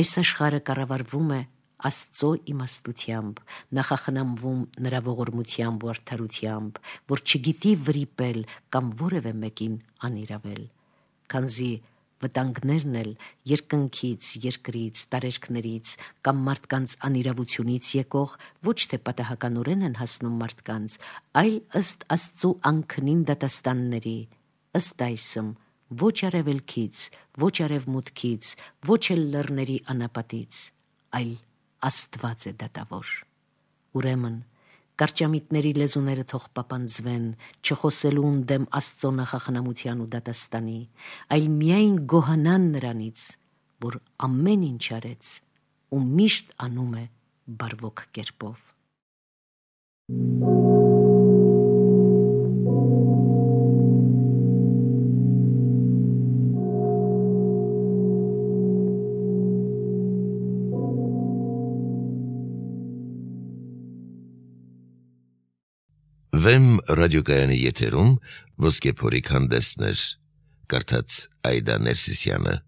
այս աշխարհը կառավարվում է Աստծո իմաստությամբ, նախախնամվում նրա ողորմությամբ ու արդարությամբ, որ չգիտի վրիպել կամ որևէ մեկին անիրավել։ Քանզի վտանգներն էլ երկնքից, երկրից, տարերկներից կամ մարդկանց անիրավությունից եկող ոչ թե պատահականորեն են հասնում մարդկանց, այլ ըստ Աստծո անքնին դատաստանների, ըստ այսմ ոչ արևելքից, ոչ արևմուտքից, ոչ էլ լեռների անապատից, այլ Աստված է դատավոր։ Ուրեմն կարճամիտների լեզուները թող պապանձվեն, չխոսելուն դեմ Աստծո նախախնամության ու դատաստանի, այլ միայն գոհանան նրանից, որ ամեն ինչ արեց ու միշտ անում է բարվոք կերպով։ Վեմ ռադիոկայանի եթերում ոսկեփորիկ հանդեսներ, կարդաց Այդա Ներսիսյանը։